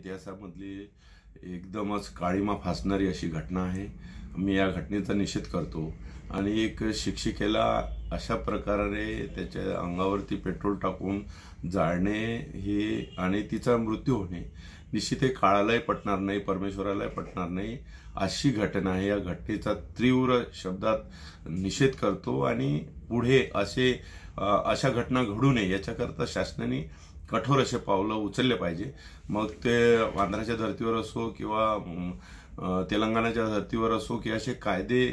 इतिहासामधली एकदमच काळीमा फासणारी अशी घटना आहे मी या घटनेचा निषेध करतो आणि एक शिक्षिकेला अशा प्रकारे त्याच्या अंगावरती पेट्रोल टाकून जाळणे हे आणि तिचा मृत्यू होणे निश्चित हे काळालाही पटणार नाही परमेश्वरालाही पटणार नाही अशी घटना आहे या घटनेचा तीव्र शब्दात निषेध करतो आणि पुढे असे अशा घटना घडू नये याच्याकरता शासनाने कठोर असे पावलं उचलले पाहिजे मग ते आंध्राच्या धर्तीवर असो किंवा तेलंगणाच्या धर्तीवर असो की असे कायदे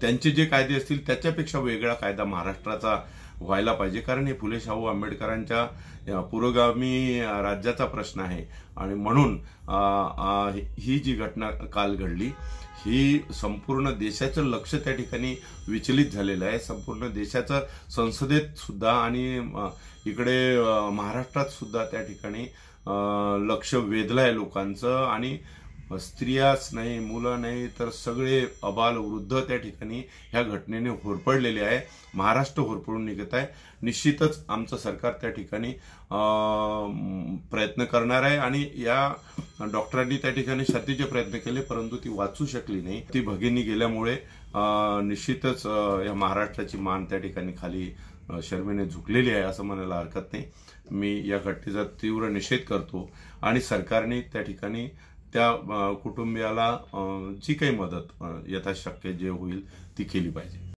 त्यांचे जे कायदे असतील त्याच्यापेक्षा वेगळा कायदा महाराष्ट्राचा व्हायला पाहिजे कारण हे फुले शाहू आंबेडकरांच्या पुरोगामी राज्याचा प्रश्न आहे आणि म्हणून ही जी घटना काल घडली ही संपूर्ण देशाचं लक्ष त्या ठिकाणी विचलित झालेलं आहे संपूर्ण देशाचं संसदेत सुद्धा आणि इकडे महाराष्ट्रात सुद्धा त्या ठिकाणी लक्ष वेधलं आहे लोकांचं आणि स्त्रियाच नाही मुलं नाही तर सगळे अबाल वृद्ध त्या ठिकाणी ह्या घटनेने होरपडलेले आहे महाराष्ट्र होरपडून निघत आहे निश्चितच आमचं सरकार त्या ठिकाणी प्रयत्न करणार आहे आणि या डॉक्टरांनी त्या ठिकाणी शर्तीचे प्रयत्न केले परंतु ती वाचू शकली नाही ती भगिनी गेल्यामुळे निश्चितच या महाराष्ट्राची मान त्या ठिकाणी खाली शर्मेने झुकलेली आहे असं म्हणायला हरकत नाही मी या घटनेचा तीव्र निषेध करतो आणि सरकारने त्या ठिकाणी त्या कुटुंबियाला जी काही मदत यथाशक्य जे होईल ती केली पाहिजे